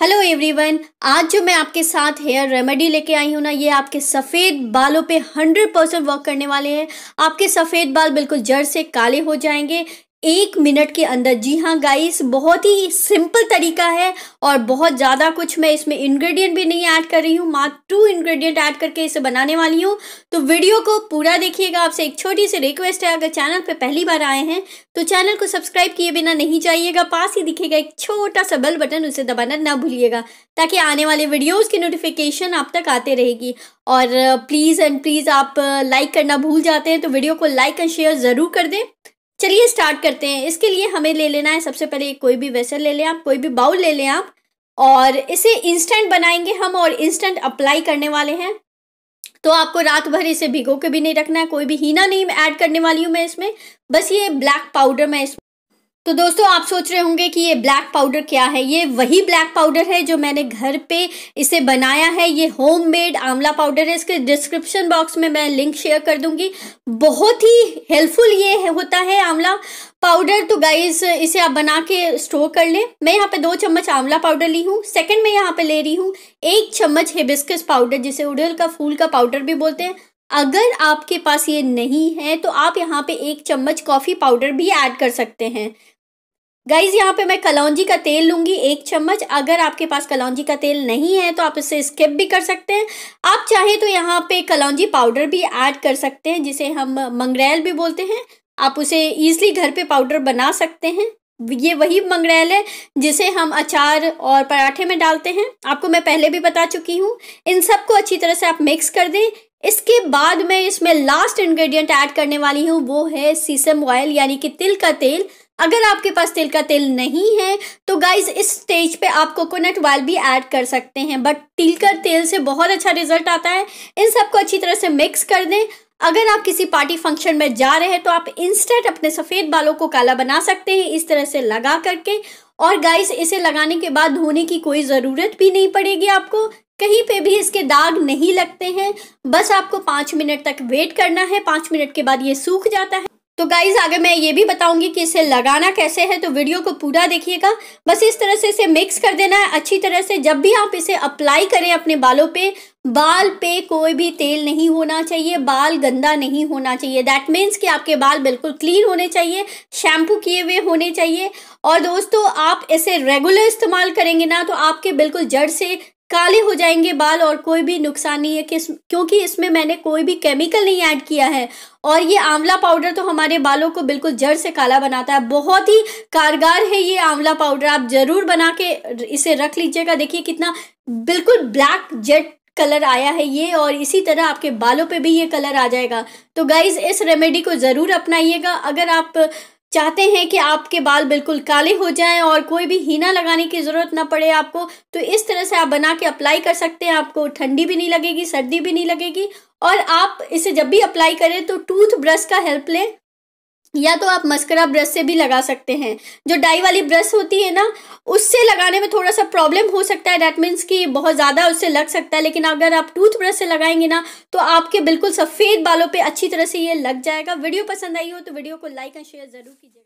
hello everyone आज जो मैं आपके साथ हेयर रेमेडी लेके आई हूँ ना ये आपके सफ़ेद बालों पे 100 परसेंट वर्क करने वाले हैं आपके सफ़ेद बाल बिल्कुल जड़ से काले हो जाएंगे एक मिनट के अंदर जी हाँ गाइस बहुत ही सिंपल तरीका है और बहुत ज़्यादा कुछ मैं इसमें इंग्रेडिएंट भी नहीं ऐड कर रही हूँ मात्र टू इंग्रेडिएंट ऐड करके इसे बनाने वाली हूँ तो वीडियो को पूरा देखिएगा आपसे एक छोटी सी रिक्वेस्ट है अगर चैनल पे पहली बार आए हैं तो चैनल को सब्सक्राइब किए बिना नहीं जाइएगा पास ही दिखेगा एक छोटा सा बेल बटन उसे दबाना ना भूलिएगा ताकि आने वाले वीडियोज़ की नोटिफिकेशन आप तक आते रहेगी और प्लीज़ एंड प्लीज़ आप लाइक uh, करना भूल जाते हैं तो वीडियो को लाइक एंड शेयर ज़रूर कर दें चलिए स्टार्ट करते हैं इसके लिए हमें ले लेना है सबसे पहले कोई भी वेसल ले लें आप कोई भी बाउल ले लें आप और इसे इंस्टेंट बनाएंगे हम और इंस्टेंट अप्लाई करने वाले हैं तो आपको रात भर इसे भिगो के भी नहीं रखना है कोई भी हीना नहीं ऐड करने वाली हूँ मैं इसमें बस ये ब्लैक पाउडर मैं इसमें तो दोस्तों आप सोच रहे होंगे कि ये ब्लैक पाउडर क्या है ये वही ब्लैक पाउडर है जो मैंने घर पे इसे बनाया है ये होममेड आंवला पाउडर है इसके डिस्क्रिप्शन बॉक्स में मैं लिंक शेयर कर दूंगी बहुत ही हेल्पफुल ये होता है आंवला पाउडर तो गाइज इसे आप बना के स्टोर कर लें मैं यहाँ पे दो चम्मच आंवला पाउडर ली हूँ सेकेंड में यहाँ पे ले रही हूँ एक चम्मच हिबिस्कस पाउडर जिसे उड़ल का फूल का पाउडर भी बोलते हैं अगर आपके पास ये नहीं है तो आप यहाँ पे एक चम्मच कॉफ़ी पाउडर भी ऐड कर सकते हैं गाइज यहाँ पे मैं कलौजी का तेल लूँगी एक चम्मच अगर आपके पास कलौजी का तेल नहीं है तो आप इसे स्किप भी कर सकते हैं आप चाहें तो यहाँ पे कलौजी पाउडर भी ऐड कर सकते हैं जिसे हम मंगरेल भी बोलते हैं आप उसे ईजिली घर पे पाउडर बना सकते हैं ये वही मंगरेल है जिसे हम अचार और पराठे में डालते हैं आपको मैं पहले भी बता चुकी हूँ इन सबको अच्छी तरह से आप मिक्स कर दें इसके बाद मैं इसमें लास्ट इन्ग्रीडियंट ऐड करने वाली हूँ वो है सीसम ऑयल यानी कि तिल का तेल अगर आपके पास तिल का तेल नहीं है तो गाइज इस स्टेज पे आप कोकोनट वाल भी ऐड कर सकते हैं बट तिल का तेल से बहुत अच्छा रिजल्ट आता है इन सबको अच्छी तरह से मिक्स कर दें अगर आप किसी पार्टी फंक्शन में जा रहे हैं तो आप इंस्टेंट अपने सफ़ेद बालों को काला बना सकते हैं इस तरह से लगा करके और गाइस इसे लगाने के बाद धोने की कोई ज़रूरत भी नहीं पड़ेगी आपको कहीं पे भी इसके दाग नहीं लगते हैं बस आपको पाँच मिनट तक वेट करना है पाँच मिनट के बाद ये सूख जाता है तो गाइज आगे मैं ये भी बताऊंगी कि इसे लगाना कैसे है तो वीडियो को पूरा देखिएगा बस इस तरह से इसे मिक्स कर देना है अच्छी तरह से जब भी आप इसे अप्लाई करें अपने बालों पे बाल पे कोई भी तेल नहीं होना चाहिए बाल गंदा नहीं होना चाहिए दैट मीन्स कि आपके बाल बिल्कुल क्लीन होने चाहिए शैम्पू किए हुए होने चाहिए और दोस्तों आप इसे रेगुलर इस्तेमाल करेंगे ना तो आपके बिल्कुल जड़ से काले हो जाएंगे बाल और कोई भी नुकसान नहीं है कि क्योंकि इसमें मैंने कोई भी केमिकल नहीं ऐड किया है और ये आंवला पाउडर तो हमारे बालों को बिल्कुल जड़ से काला बनाता है बहुत ही कारगर है ये आंवला पाउडर आप ज़रूर बना के इसे रख लीजिएगा देखिए कितना बिल्कुल ब्लैक जेट कलर आया है ये और इसी तरह आपके बालों पर भी ये कलर आ जाएगा तो गाइज़ इस रेमेडी को ज़रूर अपनाइएगा अगर आप चाहते हैं कि आपके बाल बिल्कुल काले हो जाएं और कोई भी हीना लगाने की ज़रूरत ना पड़े आपको तो इस तरह से आप बना के अप्लाई कर सकते हैं आपको ठंडी भी नहीं लगेगी सर्दी भी नहीं लगेगी और आप इसे जब भी अप्लाई करें तो टूथब्रश का हेल्प लें या तो आप मस्करा ब्रश से भी लगा सकते हैं जो डाई वाली ब्रश होती है ना उससे लगाने में थोड़ा सा प्रॉब्लम हो सकता है डैट मीन्स कि बहुत ज़्यादा उससे लग सकता है लेकिन अगर आप टूथब्रश से लगाएंगे ना तो आपके बिल्कुल सफ़ेद बालों पे अच्छी तरह से ये लग जाएगा वीडियो पसंद आई हो तो वीडियो को लाइक एंड शेयर ज़रूर कीजिएगा